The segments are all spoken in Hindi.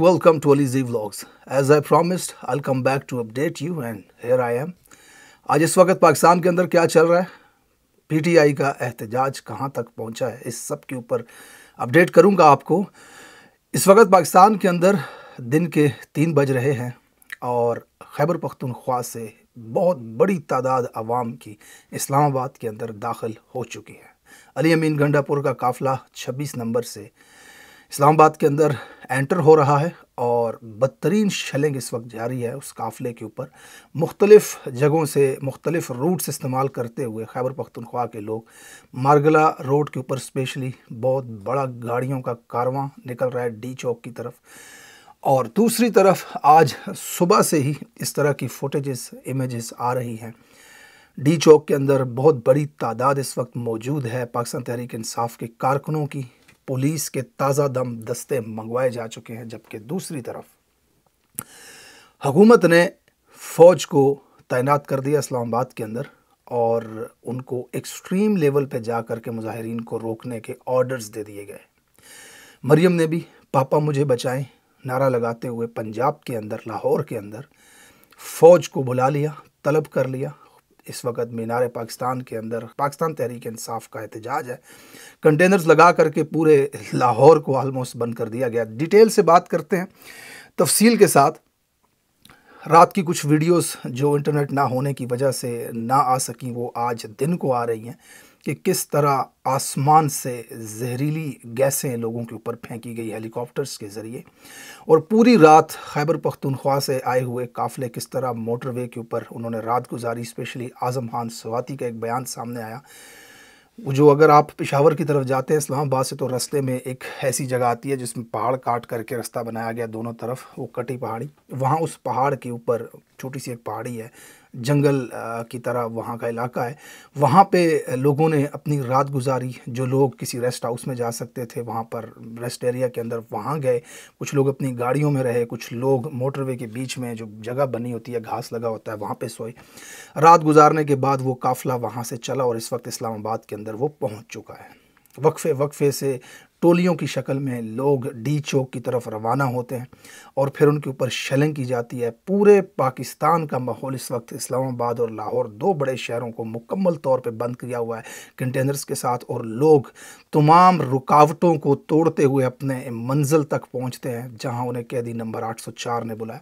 Welcome to Ali Z Vlogs. As I promised, I'll come back to update you and here I am. आज इस वक्त पाकिस्तान के अंदर क्या चल रहा है पी टी आई का एहतजाज कहाँ तक पहुँचा है इस सब के ऊपर अपडेट करूँगा आपको इस वक्त पाकिस्तान के अंदर दिन के तीन बज रहे हैं और खैबर पख्तनख्वा से बहुत बड़ी तादाद आवाम की इस्लामाबाद के अंदर दाखिल हो चुकी है अली अमीन गंडापुर का काफिला छब्बीस नंबर से इस्लामाबाद के अंदर एंटर हो रहा है और बदतरीन शलिंग इस वक्त जारी है उस काफ़िले के ऊपर मुख्तलिफ़ जगहों से मुख्तलिफ रूट्स इस्तेमाल करते हुए खैबर पख्तनख्वा के लोग मारगला रोड के ऊपर स्पेशली बहुत बड़ा गाड़ियों का कारवां निकल रहा है डी चौक की तरफ और दूसरी तरफ आज सुबह से ही इस तरह की फ़ुटेजेस इमेजेस आ रही हैं डी चौक के अंदर बहुत बड़ी तादाद इस वक्त मौजूद है पाकिस्तान तहरीक इंसाफ के कारकुनों की पुलिस के ताज़ा दम दस्ते मंगवाए जा चुके हैं जबकि दूसरी तरफ हुकूमत ने फ़ौज को तैनात कर दिया इस्लामाबाद के अंदर और उनको एक्सट्रीम लेवल पे जा कर के मुजाहरीन को रोकने के ऑर्डर्स दे दिए गए मरियम ने भी पापा मुझे बचाएं नारा लगाते हुए पंजाब के अंदर लाहौर के अंदर फ़ौज को बुला लिया तलब कर लिया इस वक्त मीनार पाकिस्तान के अंदर पाकिस्तान तहरीक इंसाफ का एहतजाज है कंटेनर्स लगा करके पूरे लाहौर को आलमोस्ट बंद कर दिया गया डिटेल से बात करते हैं तफसील के साथ रात की कुछ वीडियोस जो इंटरनेट ना होने की वजह से ना आ सकी वो आज दिन को आ रही हैं कि किस तरह आसमान से जहरीली गैसें लोगों के ऊपर फेंकी गई हेलीकॉप्टर्स के ज़रिए और पूरी रात खैबर पख्तूनख्वा से आए हुए काफ़िले किस तरह मोटरवे के ऊपर उन्होंने रात गुजारी स्पेशली आज़म खान सवाती का एक बयान सामने आया जो अगर आप पिशावर की तरफ जाते हैं इस्लामाबाद से तो रास्ते में एक ऐसी जगह आती है जिसमें पहाड़ काट करके रास्ता बनाया गया दोनों तरफ वो कटी पहाड़ी वहाँ उस पहाड़ के ऊपर छोटी सी एक पहाड़ी है जंगल की तरह वहाँ का इलाका है वहाँ पे लोगों ने अपनी रात गुजारी जो लोग किसी रेस्ट हाउस में जा सकते थे वहाँ पर रेस्ट एरिया के अंदर वहाँ गए कुछ लोग अपनी गाड़ियों में रहे कुछ लोग मोटरवे के बीच में जो जगह बनी होती है घास लगा होता है वहाँ पे सोए रात गुजारने के बाद वो काफ़िला वहाँ से चला और इस वक्त इस्लामाबाद के अंदर वो पहुँच चुका है वक्फे वक्फे से टोलियों की शक्ल में लोग डी चौक की तरफ रवाना होते हैं और फिर उनके ऊपर शलिंग की जाती है पूरे पाकिस्तान का माहौल इस वक्त इस्लामाबाद और लाहौर दो बड़े शहरों को मुकम्मल तौर पर बंद किया हुआ है कंटेनर्स के साथ और लोग तमाम रुकावटों को तोड़ते हुए अपने मंजिल तक पहुँचते हैं जहाँ उन्हें कैदी नंबर आठ सौ चार ने बुलाया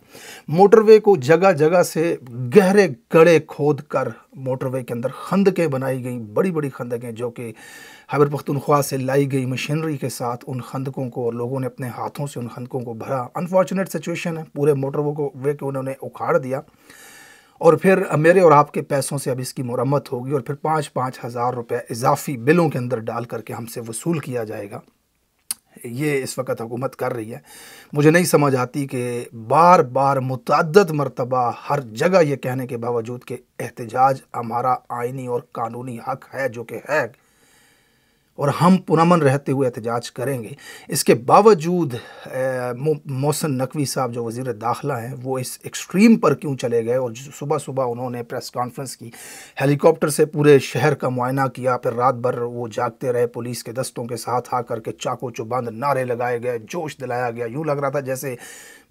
मोटरवे को जगह जगह से गहरे गड़े खोद कर मोटरवे के अंदर खंदकें बनाई गई बड़ी बड़ी खंदकें जो कि खैबर पख्तनख्वा से लाई गई मशीनरी के साथ उन खंदकों को और लोगों ने अपने हाथों से उन खंदकों को भरा अनफॉर्चुनेट सिचुएशन है पूरे वो को वे को उन्होंने उखाड़ दिया और फिर मेरे और आपके पैसों से अब इसकी मरम्मत होगी और फिर पाँच पाँच हज़ार रुपये इजाफी बिलों के अंदर डाल करके हमसे वसूल किया जाएगा ये इस वक्त हुकूमत कर रही है मुझे नहीं समझ आती कि बार बार मुतद मरतबा हर जगह ये कहने के बावजूद कि एहतजाज हमारा आइनी और कानूनी हक है जो कि है और हम पुनमन रहते हुए एहतजाज करेंगे इसके बावजूद मोहसन नकवी साहब जो वज़ी दाखिला हैं वो इस एक्सट्रीम पर क्यों चले गए और सुबह सुबह उन्होंने प्रेस कॉन्फ्रेंस की हेलीकॉप्टर से पूरे शहर का मुआयना किया फिर रात भर वो जागते रहे पुलिस के दस्तों के साथ आकर के चाकू चुबंद नारे लगाए गए जोश दिलाया गया यूँ लग रहा था जैसे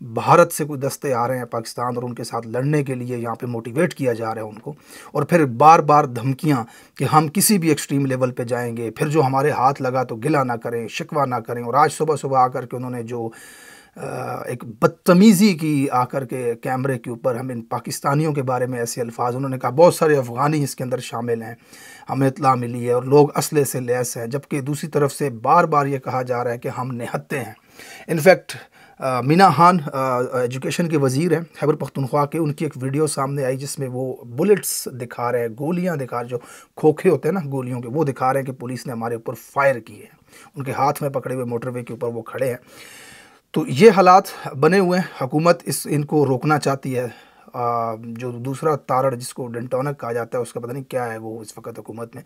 भारत से कोई दस्ते आ रहे हैं पाकिस्तान और उनके साथ लड़ने के लिए यहाँ पे मोटिवेट किया जा रहा है उनको और फिर बार बार धमकियाँ कि हम किसी भी एक्सट्रीम लेवल पे जाएंगे फिर जो हमारे हाथ लगा तो गिला ना करें शिकवा ना करें और आज सुबह सुबह आकर के उन्होंने जो एक बदतमीज़ी की आकर के कैमरे के ऊपर हम इन पाकिस्तानियों के बारे में ऐसे अल्फाज उन्होंने कहा बहुत सारे अफ़गानी इसके अंदर शामिल हैं हमें इतला मिली है और लोग असले से लैस हैं जबकि दूसरी तरफ से बार बार ये कहा जा रहा है कि हम निहत्ते हैं इनफैक्ट मीना हान एजुकेशन के वज़ीर हैं खैबर पख्तनख्वा के उनकी एक वीडियो सामने आई जिसमें वो बुलेट्स दिखा रहे हैं गोलियां दिखा रहे जो खोखे होते हैं ना गोलियों के वो दिखा रहे हैं कि पुलिस ने हमारे ऊपर फायर किए हैं उनके हाथ में पकड़े हुए मोटरवे के ऊपर वो खड़े हैं तो ये हालात बने हुए हैं हकूमत इस इनको रोकना चाहती है जो दूसरा तारड़ जिसको डेंटोनक कहा जाता है उसका पता नहीं क्या है वो इस वक्त हुकूमत में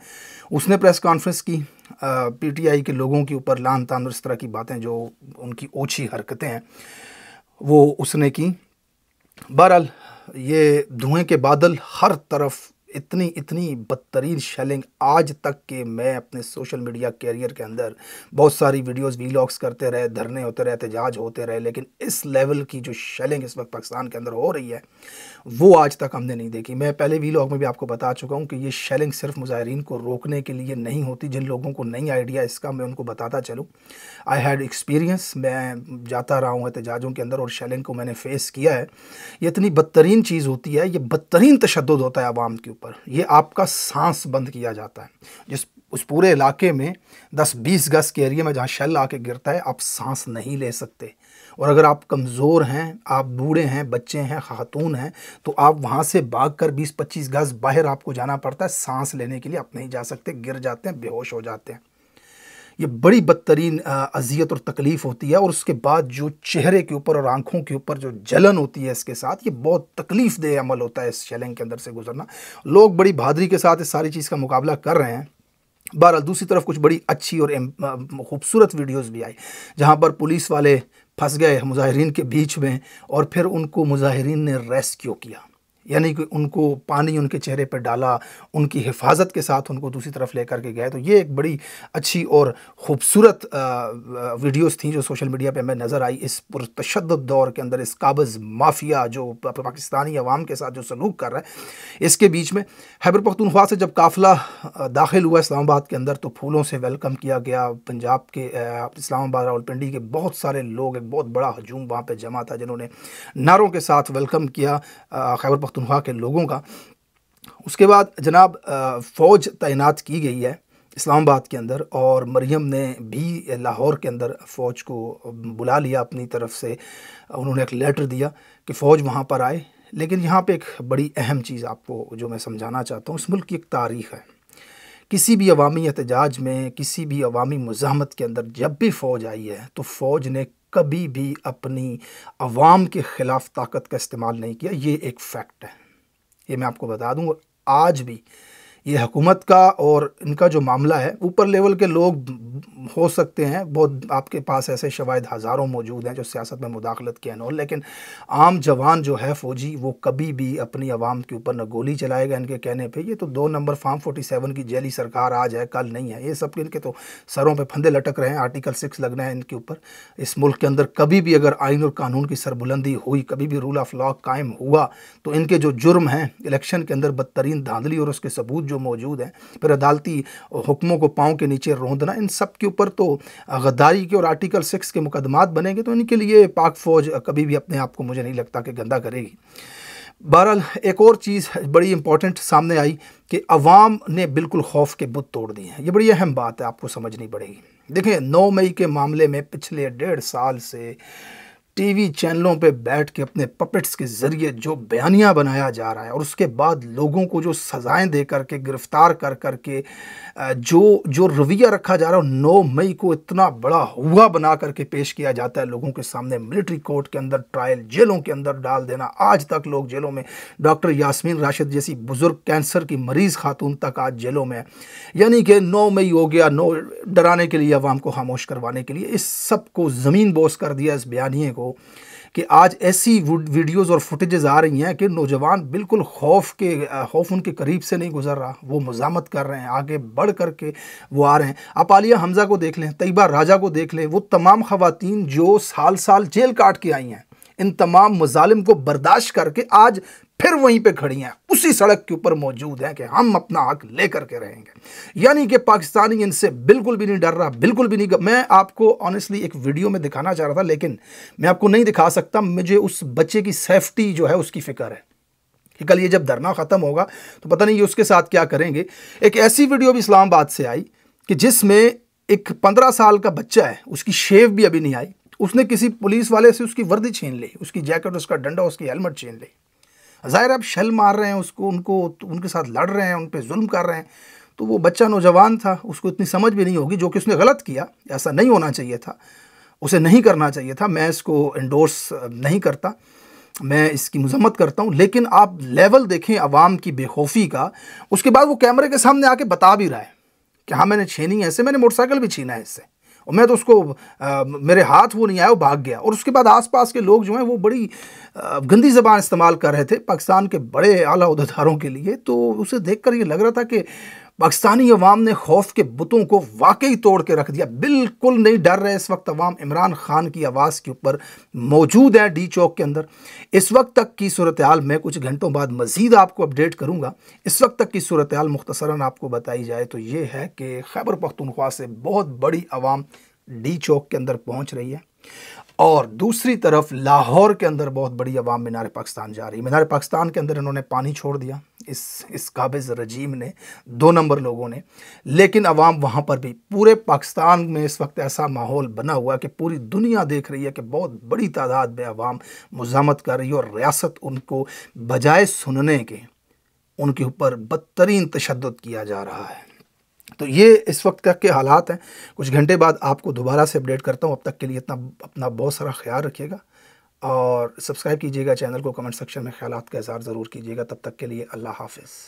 उसने प्रेस कॉन्फ्रेंस की पीटीआई के लोगों के ऊपर लान तान और इस तरह की बातें जो उनकी ओछी हरकतें हैं वो उसने की बहरहाल ये धुएं के बादल हर तरफ इतनी इतनी बदतरीन शेलिंग आज तक के मैं अपने सोशल मीडिया कैरियर के अंदर बहुत सारी वीडियोस वीलॉग्स करते रहे धरने होते रहे एहतजाज होते रहे लेकिन इस लेवल की जो शेलिंग इस वक्त पाकिस्तान के अंदर हो रही है वो आज तक हमने नहीं देखी मैं पहले वीलॉग में भी आपको बता चुका हूँ कि ये शेलिंग सिर्फ मुजाहरीन को रोकने के लिए नहीं होती जिन लोगों को नई आइडिया इसका मैं उनको बताता चलूँ आई हैड एक्सपीरियंस मैं जाता रहा हूँ एहतजाजों के अंदर और शेलिंग को मैंने फेस किया है ये इतनी बदतरीन चीज़ होती है ये बदतरीन तशद होता है आवाम के ऊपर पर यह आपका सांस बंद किया जाता है जिस उस पूरे इलाके में 10-20 गज के एरिया में जहाँ शैल आके गिरता है आप सांस नहीं ले सकते और अगर आप कमज़ोर हैं आप बूढ़े हैं बच्चे हैं खातून हैं तो आप वहाँ से भाग कर बीस पच्चीस गज बाहर आपको जाना पड़ता है सांस लेने के लिए आप नहीं जा सकते गिर जाते हैं बेहोश हो जाते हैं ये बड़ी बदतरीन अजियत और तकलीफ़ होती है और उसके बाद जो चेहरे के ऊपर और आँखों के ऊपर जो जलन होती है इसके साथ ये बहुत तकलीफ़ दे अमल होता है इस चैलेंज के अंदर से गुजरना लोग बड़ी बहादरी के साथ इस सारी चीज़ का मुकाबला कर रहे हैं बहरहाल दूसरी तरफ कुछ बड़ी अच्छी और खूबसूरत वीडियोस भी आई जहाँ पर पुलिस वाले फंस गए मुजाहरीन के बीच में और फिर उनको मुजाहरीन ने रेस्क्यू किया यानी कि उनको पानी उनके चेहरे पर डाला उनकी हिफाजत के साथ उनको दूसरी तरफ लेकर के गए तो ये एक बड़ी अच्छी और ख़ूबसूरत वीडियोस थी जो सोशल मीडिया पे हमें नज़र आई इस पुरतशद दौर के अंदर इस काबज़ माफिया जो पाकिस्तानी अवाम के साथ जो सलूक कर रहा है इसके बीच में हैबर पख्तनख्वा से जब काफ़िला दाखिल हुआ इस्लामाबाद के अंदर तो फूलों से वेलकम किया गया पंजाब के इस्लामाबाद रावलपिंडी के बहुत सारे लोग एक बहुत बड़ा हजूम वहाँ पर जमा था जिन्होंने नारों के साथ वेलकम किया खैबर पख्तनख्वा के लोगों का उसके बाद जनाब फ़ौज तैनात की गई है इस्लामाबाद के अंदर और मरियम ने भी लाहौर के अंदर फ़ौज को बुला लिया अपनी तरफ से उन्होंने एक लेटर दिया कि फ़ौज वहाँ पर आए लेकिन यहाँ पे एक बड़ी अहम चीज़ आपको जो मैं समझाना चाहता हूँ इस मुल्क की एक तारीख़ है किसी भी अवामी एहतजाज में किसी भी अवामी मुजामत के अंदर जब भी फ़ौज आई है तो फ़ौज ने कभी भी अपनी आवाम के ख़िलाफ़ ताकत का इस्तेमाल नहीं किया ये एक फैक्ट है ये मैं आपको बता दूँ आज भी ये हुकूमत का और इनका जो मामला है ऊपर लेवल के लोग हो सकते हैं बहुत आपके पास ऐसे शवायद हज़ारों मौजूद हैं जो सियासत में मुदाखलत किए और लेकिन आम जवान जो है फ़ौजी वो कभी भी अपनी आवाम के ऊपर न गोली चलाएगा इनके कहने पर ये तो दो नंबर फार्म फोर्टी सेवन की जेली सरकार आज है कल नहीं है ये सब इनके तो सरों पर फंदे लटक रहे हैं आर्टिकल सिक्स लगना है इनके ऊपर इस मुल्क के अंदर कभी भी अगर आइन और कानून की सरबुलंदी हुई कभी भी रूल ऑफ लॉ कायम हुआ तो इनके जो जुर्म हैं इलेक्शन के अंदर बदतरीन धांधली और उसके सबूत जो मौजूद हैं फिर अदालती हुक्मों को पाँव के नीचे रोंदना इन सब के ऊपर तो गद्दारी के और आर्टिकल सिक्स के मुकदमात बनेंगे तो इनके लिए पाक फ़ौज कभी भी अपने आप को मुझे नहीं लगता कि गंदा करेगी बहरहाल एक और चीज़ बड़ी इंपॉर्टेंट सामने आई कि अवाम ने बिल्कुल खौफ के बुत तोड़ दिए हैं ये बड़ी अहम बात है आपको समझनी पड़ेगी देखें नौ मई के मामले में पिछले डेढ़ साल से टीवी चैनलों पे बैठ के अपने पपेट्स के ज़रिए जो बयानिया बनाया जा रहा है और उसके बाद लोगों को जो सज़ाएं दे करके गिरफ़्तार कर कर के जो जो रवैया रखा जा रहा है नौ मई को इतना बड़ा हुआ बना करके पेश किया जाता है लोगों के सामने मिलिट्री कोर्ट के अंदर ट्रायल जेलों के अंदर डाल देना आज तक लोग जेलों में डॉक्टर यासमीन राशिद जैसी बुज़ुर्ग कैंसर की मरीज़ खातून तक आज जेलों में यानी कि नौ मई हो गया नौ डराने के लिए आवाम को खामोश करवाने के लिए इस सब को ज़मीन बोस कर दिया इस बयानिए को को कि आज ऐसी वीडियोस और फुटेज आ रही हैं कि नौजवान बिल्कुल खौफ के खौफ उनके करीब से नहीं गुजर रहा वो मजामत कर रहे हैं आगे बढ़ करके वो आ रहे हैं आप आलिया हमज़ा को देख लें तयबा राजा को देख लें वो तमाम खातन जो साल साल जेल काट के आई हैं इन तमाम मुजालिम को बर्दाश्त करके आज फिर वहीं पे खड़ी हैं उसी सड़क के ऊपर मौजूद हैं कि हम अपना हक ले करके रहेंगे यानी कि पाकिस्तानी इनसे बिल्कुल भी नहीं डर रहा बिल्कुल भी नहीं मैं आपको ऑनेस्टली एक वीडियो में दिखाना चाह रहा था लेकिन मैं आपको नहीं दिखा सकता मुझे उस बच्चे की सेफ्टी जो है उसकी फ़िक्र है कि कल ये जब धरना ख़त्म होगा तो पता नहीं ये उसके साथ क्या करेंगे एक ऐसी वीडियो भी इस्लामाबाद से आई कि जिसमें एक पंद्रह साल का बच्चा है उसकी शेव भी अभी नहीं आई उसने किसी पुलिस वाले से उसकी वर्दी छीन ली उसकी जैकेट उसका डंडा उसकी हेलमेट छीन ली ज़ाहिर आप शल मार रहे हैं उसको उनको उनके साथ लड़ रहे हैं उन पर जुल्म कर रहे हैं तो वो बच्चा नौजवान था उसको इतनी समझ भी नहीं होगी जो कि उसने गलत किया ऐसा नहीं होना चाहिए था उसे नहीं करना चाहिए था मैं इसको इंडोर्स नहीं करता मैं इसकी मजम्मत करता हूँ लेकिन आप लेवल देखें आवाम की बेखौफी का उसके बाद वो कैमरे के सामने आके बता भी रहा है कि हाँ मैंने छीनी है ऐसे मैंने मोटरसाइकिल भी छीना है इससे और मैं तो उसको आ, मेरे हाथ वो नहीं आया वो भाग गया और उसके बाद आसपास के लोग जो हैं वो बड़ी आ, गंदी ज़बान इस्तेमाल कर रहे थे पाकिस्तान के बड़े अला उदारों के लिए तो उसे देख कर ये लग रहा था कि पाकिस्तानी अवाम ने खौफ के बुतों को वाकई तोड़ के रख दिया बिल्कुल नहीं डर रहे इस वक्त अवाम इमरान खान की आवाज़ के ऊपर मौजूद है डी चौक के अंदर इस वक्त तक की सूरत हाल मैं कुछ घंटों बाद मज़ीद आपको अपडेट करूँगा इस वक्त तक की सूरत हाल मुख्तसरा आपको बताई जाए तो ये है कि खैबर पख्तनख्वा से बहुत बड़ी आवाम डी चौक के अंदर पहुँच रही है और दूसरी तरफ लाहौर के अंदर बहुत बड़ी अवाम मीनार पाकिस्तान जा रही है मीनार पाकिस्तान के अंदर इन्होंने पानी छोड़ दिया इस इस काबिज रजीम ने दो नंबर लोगों ने लेकिन अवाम वहाँ पर भी पूरे पाकिस्तान में इस वक्त ऐसा माहौल बना हुआ कि पूरी दुनिया देख रही है कि बहुत बड़ी तादाद में अवाम मजामत कर रही है और रियासत उनको बजाय सुनने के उनके ऊपर बदतरीन तशद किया जा रहा है तो ये इस वक्त तक के हालात हैं कुछ घंटे बाद आपको दोबारा से अपडेट करता हूँ अब तक के लिए इतना अपना बहुत सारा ख्याल रखिएगा और सब्सक्राइब कीजिएगा चैनल को कमेंट सेक्शन में ख्याल का इजहार ज़रूर कीजिएगा तब तक के लिए अल्लाह हाफिज़